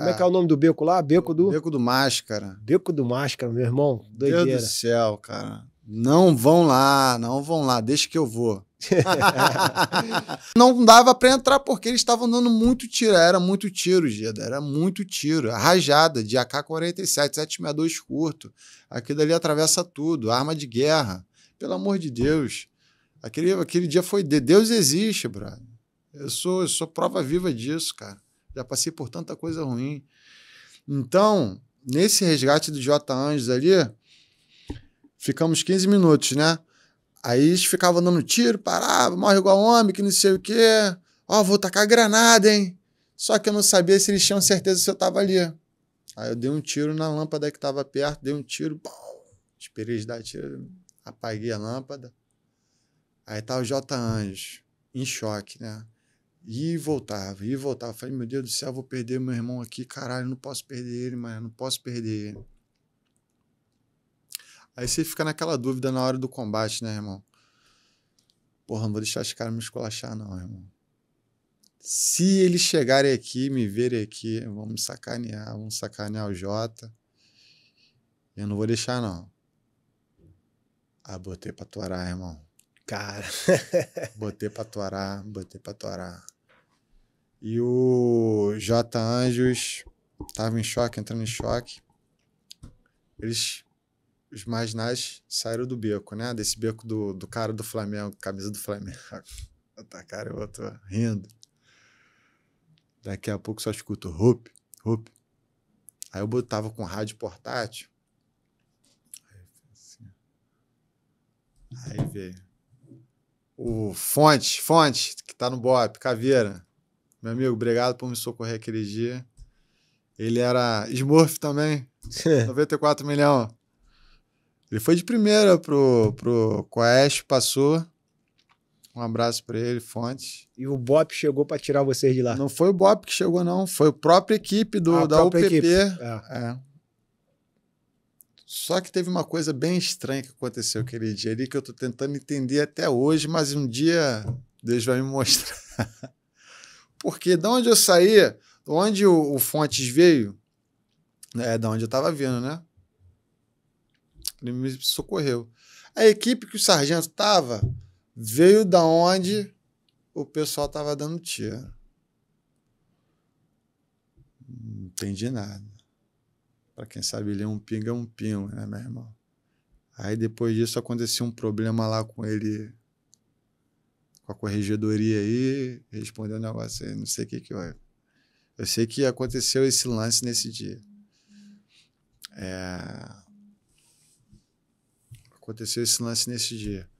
Como é que é ah. o nome do beco lá? Beco do. Beco do Máscara. Beco do Máscara, meu irmão. Doideira. Meu Deus do céu, cara. Não vão lá, não vão lá, deixa que eu vou. não dava para entrar porque eles estavam dando muito tiro, era muito tiro, Geda, era muito tiro, rajada de AK-47, 762 curto. Aquilo dali atravessa tudo, arma de guerra. Pelo amor de Deus. Aquele, aquele dia foi de Deus existe, brother. Eu sou, eu sou prova viva disso, cara já passei por tanta coisa ruim. Então, nesse resgate do J. Anjos ali, ficamos 15 minutos, né? Aí eles ficavam dando tiro, parava, morre igual homem, que não sei o quê. Ó, oh, vou tacar granada, hein? Só que eu não sabia se eles tinham certeza se eu tava ali. Aí eu dei um tiro na lâmpada que tava perto, dei um tiro, pum, esperei eles dar tiro, apaguei a lâmpada. Aí tá o J. Anjos, em choque, né? E voltava, e voltava. Falei, meu Deus do céu, vou perder meu irmão aqui, caralho, não posso perder ele, mas não posso perder ele. Aí você fica naquela dúvida na hora do combate, né, irmão? Porra, não vou deixar os caras me esculachar, não, irmão. Se eles chegarem aqui, me verem aqui, vão me sacanear, vão sacanear o Jota. Eu não vou deixar, não. Ah, botei pra tuarar, irmão. Cara. botei pra torar, botei pra tuarar. E o J. Anjos estava em choque, entrando em choque. Eles, os marginais, saíram do beco, né? Desse beco do, do cara do Flamengo, camisa do Flamengo. Outra cara, eu tô rindo. Daqui a pouco só escuto Rup, Rup. Aí eu botava com rádio portátil. Aí veio. O Fonte, Fonte, que tá no Bop, Caveira. Meu amigo, obrigado por me socorrer aquele dia. Ele era Smurf também, 94 milhão. Ele foi de primeira pro, pro Coeste, passou. Um abraço para ele, Fontes. E o Bop chegou para tirar vocês de lá? Não foi o Bop que chegou, não. Foi a própria equipe do, da UPP. Equipe. É. É. Só que teve uma coisa bem estranha que aconteceu aquele dia ali que eu estou tentando entender até hoje, mas um dia Deus vai me mostrar. Porque de onde eu saí, onde o, o Fontes veio, né, é da onde eu estava vindo, né? Ele me socorreu. A equipe que o sargento estava veio da onde o pessoal estava dando tiro. Não entendi nada. Para quem sabe, ele é um pinga, é um pingo, né, meu irmão? Aí depois disso aconteceu um problema lá com ele com a corregedoria aí, respondeu um negócio aí, não sei o que que eu... Eu sei que aconteceu esse lance nesse dia. É... Aconteceu esse lance nesse dia.